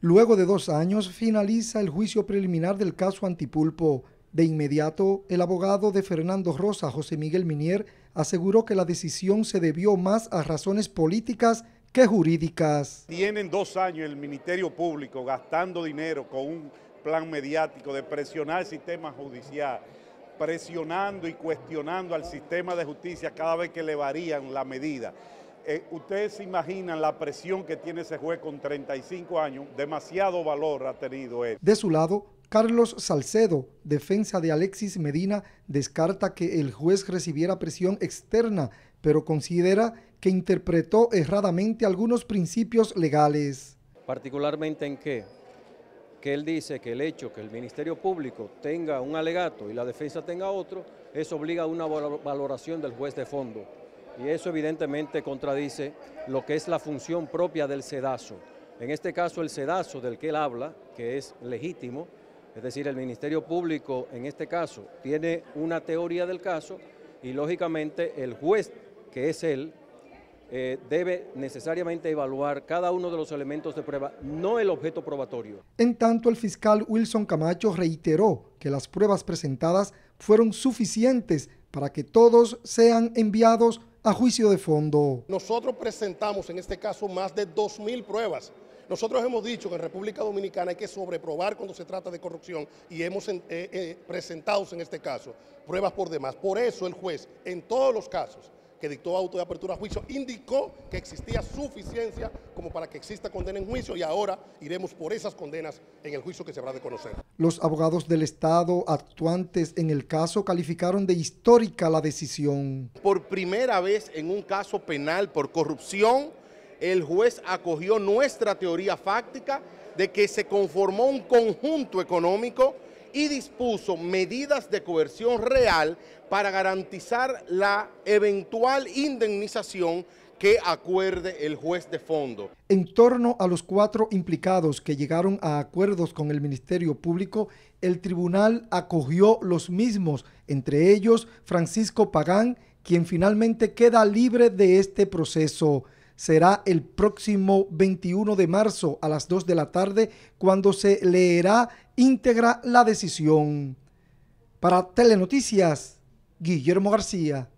Luego de dos años finaliza el juicio preliminar del caso Antipulpo. De inmediato, el abogado de Fernando Rosa, José Miguel Minier, aseguró que la decisión se debió más a razones políticas que jurídicas. Tienen dos años el Ministerio Público gastando dinero con un plan mediático de presionar el sistema judicial, presionando y cuestionando al sistema de justicia cada vez que le varían la medida. Eh, ustedes imaginan la presión que tiene ese juez con 35 años, demasiado valor ha tenido él. De su lado, Carlos Salcedo, defensa de Alexis Medina, descarta que el juez recibiera presión externa, pero considera que interpretó erradamente algunos principios legales. Particularmente en qué? Que él dice que el hecho que el Ministerio Público tenga un alegato y la defensa tenga otro, eso obliga a una valoración del juez de fondo y eso evidentemente contradice lo que es la función propia del sedazo. En este caso el sedazo del que él habla, que es legítimo, es decir, el Ministerio Público en este caso tiene una teoría del caso y lógicamente el juez, que es él, eh, debe necesariamente evaluar cada uno de los elementos de prueba, no el objeto probatorio. En tanto, el fiscal Wilson Camacho reiteró que las pruebas presentadas fueron suficientes para que todos sean enviados a juicio de fondo. Nosotros presentamos en este caso más de 2.000 pruebas. Nosotros hemos dicho que en República Dominicana hay que sobreprobar cuando se trata de corrupción y hemos eh, eh, presentado en este caso pruebas por demás. Por eso el juez, en todos los casos, que dictó auto de apertura a juicio, indicó que existía suficiencia como para que exista condena en juicio y ahora iremos por esas condenas en el juicio que se habrá de conocer. Los abogados del Estado actuantes en el caso calificaron de histórica la decisión. Por primera vez en un caso penal por corrupción, el juez acogió nuestra teoría fáctica de que se conformó un conjunto económico y dispuso medidas de coerción real para garantizar la eventual indemnización que acuerde el juez de fondo. En torno a los cuatro implicados que llegaron a acuerdos con el Ministerio Público, el tribunal acogió los mismos, entre ellos Francisco Pagán, quien finalmente queda libre de este proceso será el próximo 21 de marzo a las 2 de la tarde cuando se leerá íntegra la decisión. Para Telenoticias, Guillermo García.